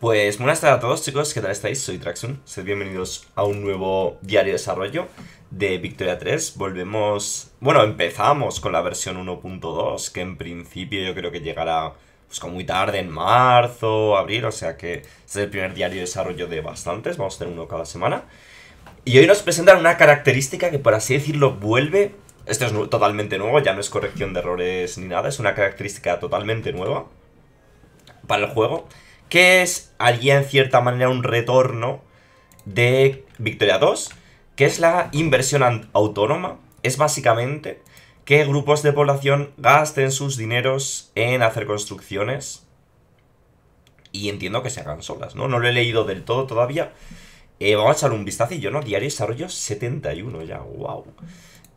Pues buenas tardes a todos chicos, ¿qué tal estáis? Soy Traxun, sed bienvenidos a un nuevo diario de desarrollo de Victoria 3. Volvemos, bueno, empezamos con la versión 1.2, que en principio yo creo que llegará pues muy tarde, en marzo, abril, o sea que este es el primer diario de desarrollo de bastantes, vamos a tener uno cada semana. Y hoy nos presentan una característica que por así decirlo vuelve, esto es totalmente nuevo, ya no es corrección de errores ni nada, es una característica totalmente nueva para el juego que es, haría en cierta manera un retorno de Victoria 2, que es la inversión autónoma. Es básicamente que grupos de población gasten sus dineros en hacer construcciones y entiendo que se hagan solas, ¿no? No lo he leído del todo todavía. Eh, vamos a echar un vistacillo, ¿no? Diario Desarrollo 71 ya, wow.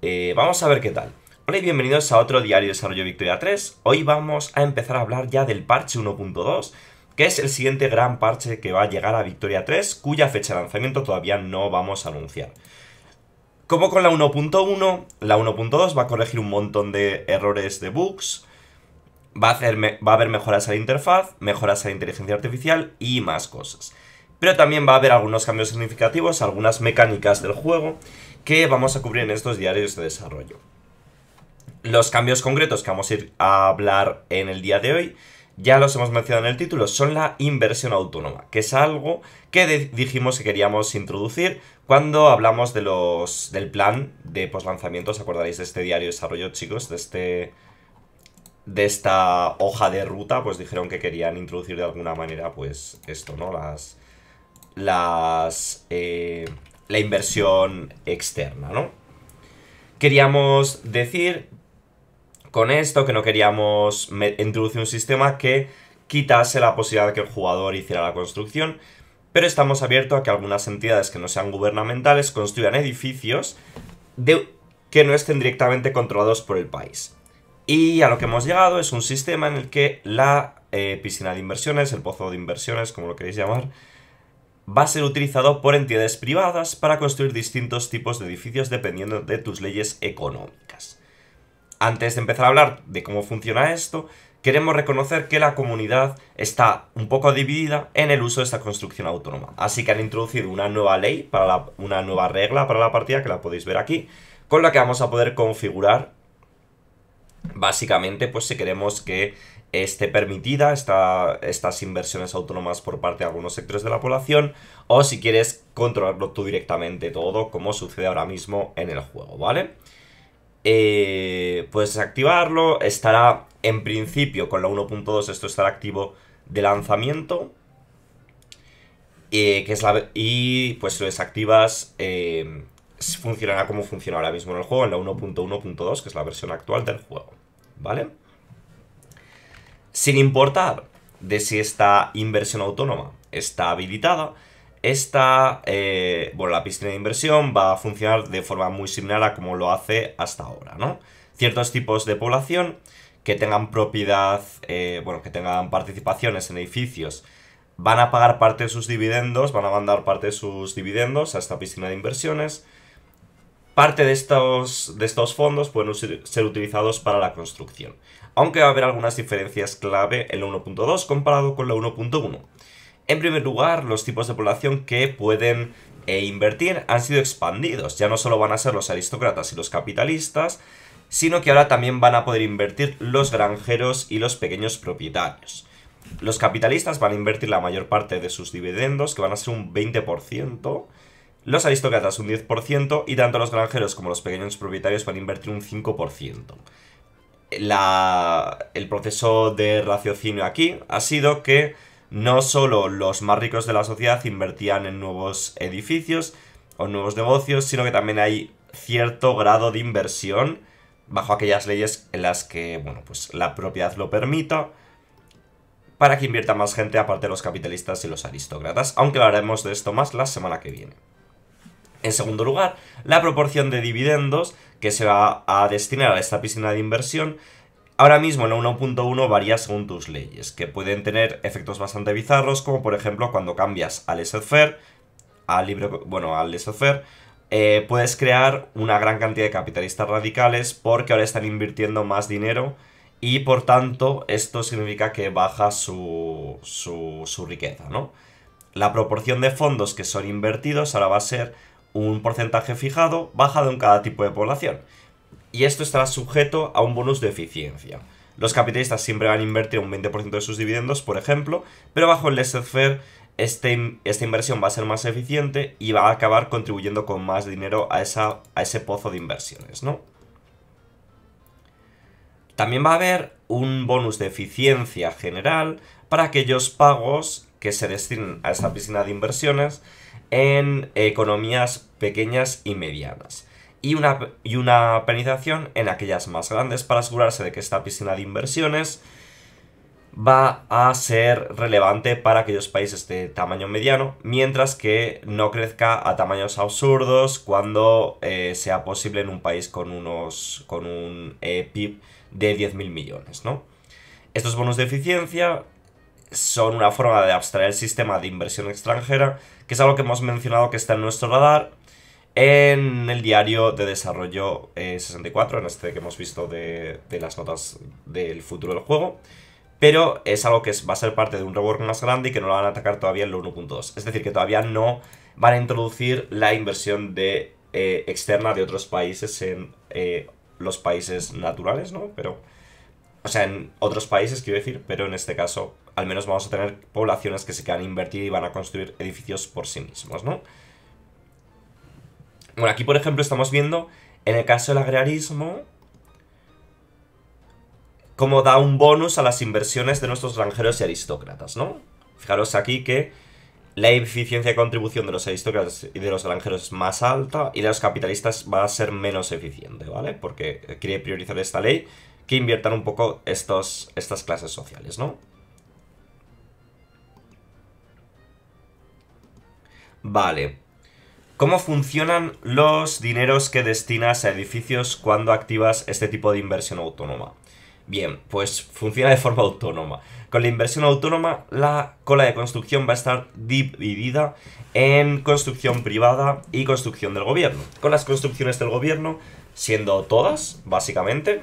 Eh, vamos a ver qué tal. Hola y bienvenidos a otro Diario Desarrollo Victoria 3. Hoy vamos a empezar a hablar ya del parche 1.2, que es el siguiente gran parche que va a llegar a Victoria 3, cuya fecha de lanzamiento todavía no vamos a anunciar. Como con la 1.1, la 1.2 va a corregir un montón de errores de bugs, va a, hacer va a haber mejoras a la interfaz, mejoras a la inteligencia artificial y más cosas. Pero también va a haber algunos cambios significativos, algunas mecánicas del juego, que vamos a cubrir en estos diarios de desarrollo. Los cambios concretos que vamos a ir a hablar en el día de hoy ya los hemos mencionado en el título, son la inversión autónoma, que es algo que dijimos que queríamos introducir cuando hablamos de los, del plan de poslanzamiento. ¿Os acordaréis de este diario de desarrollo, chicos? De este de esta hoja de ruta, pues dijeron que querían introducir de alguna manera, pues, esto, ¿no? Las... las... Eh, la inversión externa, ¿no? Queríamos decir con esto, que no queríamos introducir un sistema que quitase la posibilidad de que el jugador hiciera la construcción, pero estamos abiertos a que algunas entidades que no sean gubernamentales construyan edificios que no estén directamente controlados por el país. Y a lo que hemos llegado es un sistema en el que la eh, piscina de inversiones, el pozo de inversiones, como lo queréis llamar, va a ser utilizado por entidades privadas para construir distintos tipos de edificios dependiendo de tus leyes económicas. Antes de empezar a hablar de cómo funciona esto, queremos reconocer que la comunidad está un poco dividida en el uso de esta construcción autónoma. Así que han introducido una nueva ley, para una nueva regla para la partida, que la podéis ver aquí, con la que vamos a poder configurar básicamente pues si queremos que esté permitida estas inversiones autónomas por parte de algunos sectores de la población o si quieres controlarlo tú directamente todo como sucede ahora mismo en el juego, ¿vale? vale eh, puedes desactivarlo, estará en principio con la 1.2, esto estará activo de lanzamiento, eh, que es la, y pues lo desactivas, eh, funcionará como funciona ahora mismo en el juego, en la 1.1.2, que es la versión actual del juego, ¿vale? Sin importar de si esta inversión autónoma está habilitada, esta, eh, bueno, la piscina de inversión va a funcionar de forma muy similar a como lo hace hasta ahora, ¿no? Ciertos tipos de población que tengan propiedad, eh, bueno, que tengan participaciones en edificios, van a pagar parte de sus dividendos, van a mandar parte de sus dividendos a esta piscina de inversiones. Parte de estos, de estos fondos pueden ser utilizados para la construcción, aunque va a haber algunas diferencias clave en la 1.2 comparado con la 1.1. En primer lugar, los tipos de población que pueden eh, invertir han sido expandidos. Ya no solo van a ser los aristócratas y los capitalistas, sino que ahora también van a poder invertir los granjeros y los pequeños propietarios. Los capitalistas van a invertir la mayor parte de sus dividendos, que van a ser un 20%, los aristócratas un 10% y tanto los granjeros como los pequeños propietarios van a invertir un 5%. La, el proceso de raciocinio aquí ha sido que no solo los más ricos de la sociedad invertían en nuevos edificios o nuevos negocios, sino que también hay cierto grado de inversión bajo aquellas leyes en las que, bueno, pues la propiedad lo permita para que invierta más gente aparte de los capitalistas y los aristócratas, aunque hablaremos de esto más la semana que viene. En segundo lugar, la proporción de dividendos que se va a destinar a esta piscina de inversión Ahora mismo en el 1.1 varía según tus leyes, que pueden tener efectos bastante bizarros, como por ejemplo cuando cambias al SFR, al bueno, al eh, puedes crear una gran cantidad de capitalistas radicales porque ahora están invirtiendo más dinero y por tanto esto significa que baja su, riqueza, La proporción de fondos que son invertidos ahora va a ser un porcentaje fijado bajado en cada tipo de población y esto estará sujeto a un bonus de eficiencia. Los capitalistas siempre van a invertir un 20% de sus dividendos, por ejemplo, pero bajo el laissez-faire este esta inversión va a ser más eficiente y va a acabar contribuyendo con más dinero a, ese pozo de inversiones, También va a haber un bonus de eficiencia general para aquellos pagos que se destinen a esta piscina de inversiones en economías pequeñas y medianas y una, y una penalización en aquellas más grandes para asegurarse de que esta piscina de inversiones va a ser relevante para aquellos países de tamaño mediano, mientras que no crezca a tamaños absurdos cuando eh, sea posible en un país con, unos, con un eh, PIB de 10.000 millones. Estos bonos de eficiencia son una forma de abstraer el sistema de inversión extranjera, que es algo que hemos mencionado que está en nuestro radar, en el diario de desarrollo 64, eh, en este que hemos visto de, de, las notas del futuro del juego, pero es algo que va a ser parte de un rework más grande y que no lo van a atacar todavía en lo 1.2. Es decir, que todavía no van a introducir la inversión de, eh, externa de otros países en eh, los países naturales, ¿no? Pero, o sea, en otros países, quiero decir, pero en este caso, al menos vamos a tener poblaciones que se quedan invertidas invertir y van a construir edificios por sí mismos, ¿no? Bueno, aquí por ejemplo estamos viendo, en el caso del agrarismo, cómo da un bonus a las inversiones de nuestros granjeros y aristócratas, ¿no? Fijaros aquí que la eficiencia de contribución de los aristócratas y de los granjeros es más alta y de los capitalistas va a ser menos eficiente, ¿vale? Porque quiere priorizar esta ley que inviertan un poco estos, estas clases sociales, ¿no? Vale, ¿Cómo funcionan los dineros que destinas a edificios cuando activas este tipo de inversión autónoma? Bien, pues funciona de forma autónoma. Con la inversión autónoma, la cola de construcción va a estar dividida en construcción privada y construcción del gobierno. Con las construcciones del gobierno, siendo todas, básicamente,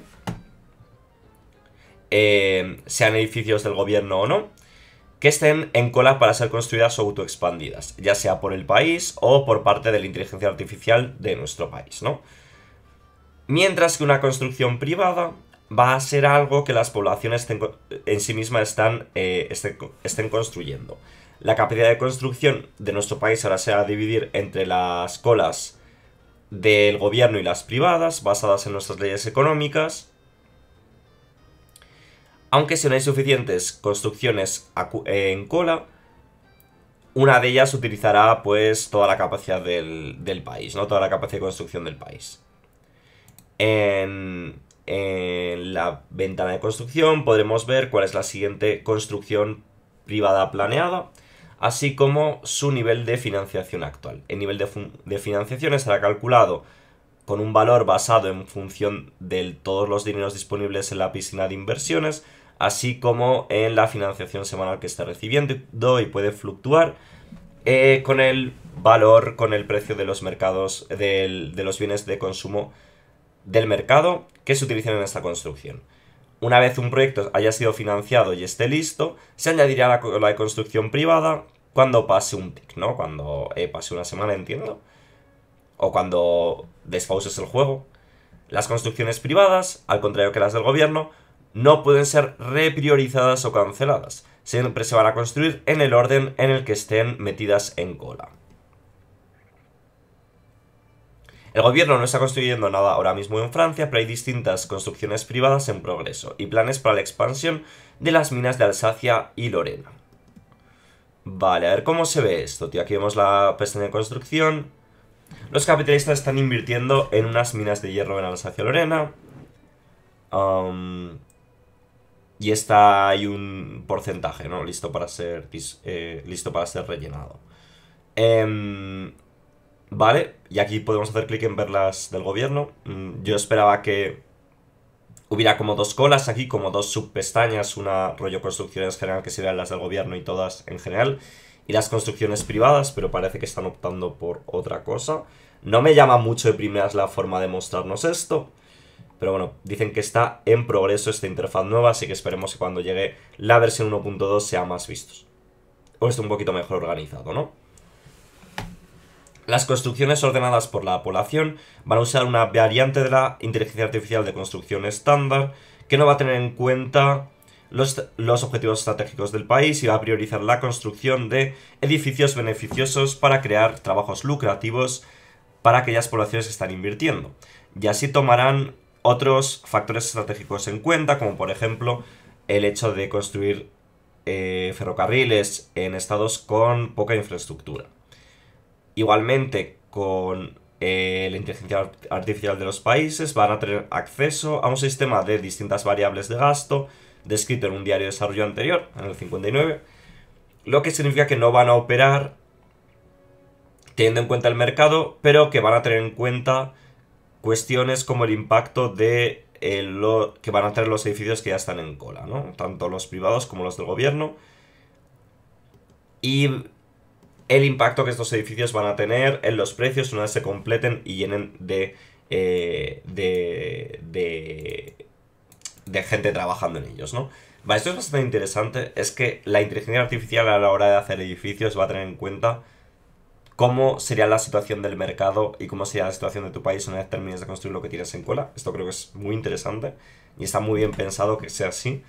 eh, sean edificios del gobierno o no, que estén en cola para ser construidas o autoexpandidas, ya sea por el país o por parte de la inteligencia artificial de nuestro país, ¿no? Mientras que una construcción privada va a ser algo que las poblaciones en sí mismas están, eh, este, estén construyendo. La capacidad de construcción de nuestro país ahora se va a dividir entre las colas del gobierno y las privadas, basadas en nuestras leyes económicas, aunque si no hay suficientes construcciones eh, en cola, una de ellas utilizará pues toda la capacidad del, país, ¿no? Toda la capacidad de construcción del país. En, la ventana de construcción podremos ver cuál es la siguiente construcción privada planeada, así como su nivel de financiación actual. El nivel de, de financiación estará calculado con un valor basado en función de todos los dineros disponibles en la piscina de inversiones, así como en la financiación semanal que está recibiendo y puede fluctuar eh, con el valor, con el precio de los mercados, de los bienes de consumo del mercado que se utilicen en esta construcción. Una vez un proyecto haya sido financiado y esté listo, se añadirá la, construcción privada cuando pase un tick, ¿no? Cuando eh, pase una semana, entiendo. O cuando despauses el juego. Las construcciones privadas, al contrario que las del gobierno, no pueden ser repriorizadas o canceladas. Siempre se van a construir en el orden en el que estén metidas en cola. El gobierno no está construyendo nada ahora mismo en Francia, pero hay distintas construcciones privadas en progreso y planes para la expansión de las minas de Alsacia y Lorena. Vale, a ver cómo se ve esto, tío. Aquí vemos la pestaña de construcción. Los capitalistas están invirtiendo en unas minas de hierro en Alsacia y Lorena y está hay un porcentaje, ¿no? Listo para ser, eh, listo para ser rellenado. Em, vale, y aquí podemos hacer clic en ver las del gobierno. Mm, yo esperaba que hubiera como dos colas aquí, como dos subpestañas, una rollo construcciones general que serían las del gobierno y todas en general, y las construcciones privadas, pero parece que están optando por otra cosa. No me llama mucho de primeras la forma de mostrarnos esto. Pero bueno, dicen que está en progreso esta interfaz nueva, así que esperemos que cuando llegue la versión 1.2 sea más vistos. O esté un poquito mejor organizado, ¿no? Las construcciones ordenadas por la población van a usar una variante de la inteligencia artificial de construcción estándar que no va a tener en cuenta los, los, objetivos estratégicos del país y va a priorizar la construcción de edificios beneficiosos para crear trabajos lucrativos para aquellas poblaciones que están invirtiendo. Y así tomarán otros factores estratégicos en cuenta, como por ejemplo el hecho de construir eh, ferrocarriles en estados con poca infraestructura. Igualmente, con eh, la inteligencia artificial de los países van a tener acceso a un sistema de distintas variables de gasto, descrito en un diario de desarrollo anterior, en el 59, lo que significa que no van a operar teniendo en cuenta el mercado, pero que van a tener en cuenta cuestiones como el impacto de eh, que van a tener los edificios que ya están en cola, ¿no? Tanto los privados como los del gobierno. Y el impacto que estos edificios van a tener en los precios una vez se completen y llenen de, eh, de, de, gente trabajando en ellos, ¿no? esto es bastante interesante, es que la inteligencia artificial a la hora de hacer edificios va a tener en cuenta cómo sería la situación del mercado y cómo sería la situación de tu país una vez termines de construir lo que tienes en cola. Esto creo que es muy interesante y está muy bien pensado que sea así,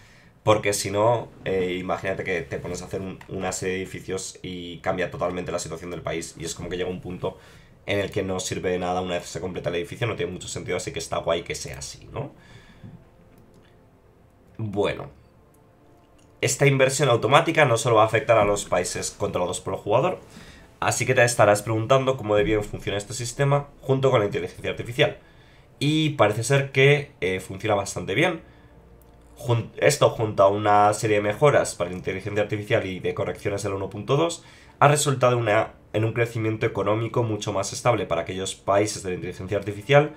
porque si no, eh, imagínate que te pones a hacer un, una serie de edificios y cambia totalmente la situación del país y es como que llega un punto en el que no sirve de nada una vez se completa el edificio, no tiene mucho sentido, así que está guay que sea así, ¿no? Bueno, esta inversión automática no solo va a afectar a los países controlados por el jugador, Así que te estarás preguntando cómo de bien funciona este sistema junto con la inteligencia artificial. Y parece ser que eh, funciona bastante bien. esto junto a una serie de mejoras para la inteligencia artificial y de correcciones del 1.2 ha resultado en un crecimiento económico mucho más estable para aquellos países de la inteligencia artificial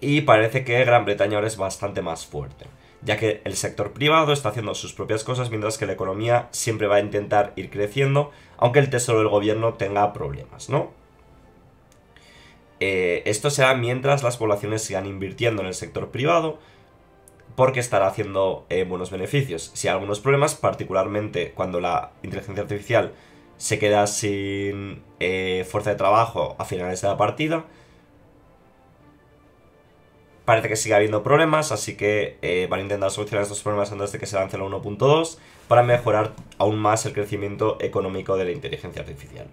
y parece que Gran Bretaña ahora es bastante más fuerte ya que el sector privado está haciendo sus propias cosas mientras que la economía siempre va a intentar ir creciendo, aunque el tesoro del gobierno tenga problemas, ¿no? Eh, esto será mientras las poblaciones sigan invirtiendo en el sector privado, porque estará haciendo eh, buenos beneficios. Si hay algunos problemas, particularmente cuando la inteligencia artificial se queda sin eh, fuerza de trabajo a finales de la partida, Parece que sigue habiendo problemas, así que eh, van a intentar solucionar estos problemas antes de que se lance la 1.2 para mejorar aún más el crecimiento económico de la inteligencia artificial.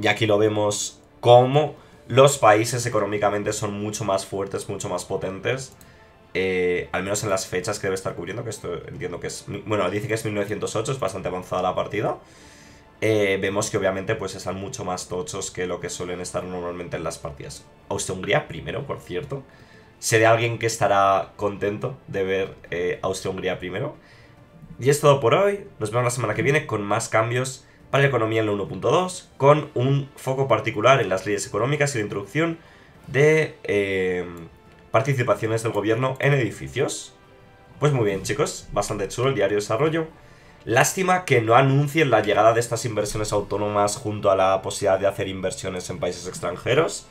Y aquí lo vemos como los países económicamente son mucho más fuertes, mucho más potentes, eh, al menos en las fechas que debe estar cubriendo, que esto entiendo que es... Bueno, dice que es 1908, es bastante avanzada la partida. Eh, vemos que obviamente pues están mucho más tochos que lo que suelen estar normalmente en las partidas. Austria-Hungría primero, por cierto. Seré alguien que estará contento de ver eh, Austria-Hungría primero. Y es todo por hoy. Nos vemos la semana que viene con más cambios para la economía en la 1.2, con un foco particular en las leyes económicas y la introducción de eh, participaciones del gobierno en edificios. Pues muy bien, chicos, bastante chulo el diario desarrollo. Lástima que no anuncien la llegada de estas inversiones autónomas junto a la posibilidad de hacer inversiones en países extranjeros.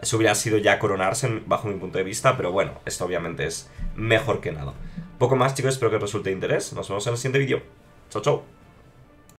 Eso hubiera sido ya coronarse bajo mi punto de vista, pero bueno, esto obviamente es mejor que nada. Poco más chicos, espero que os resulte de interés. Nos vemos en el siguiente vídeo. Chao, chao.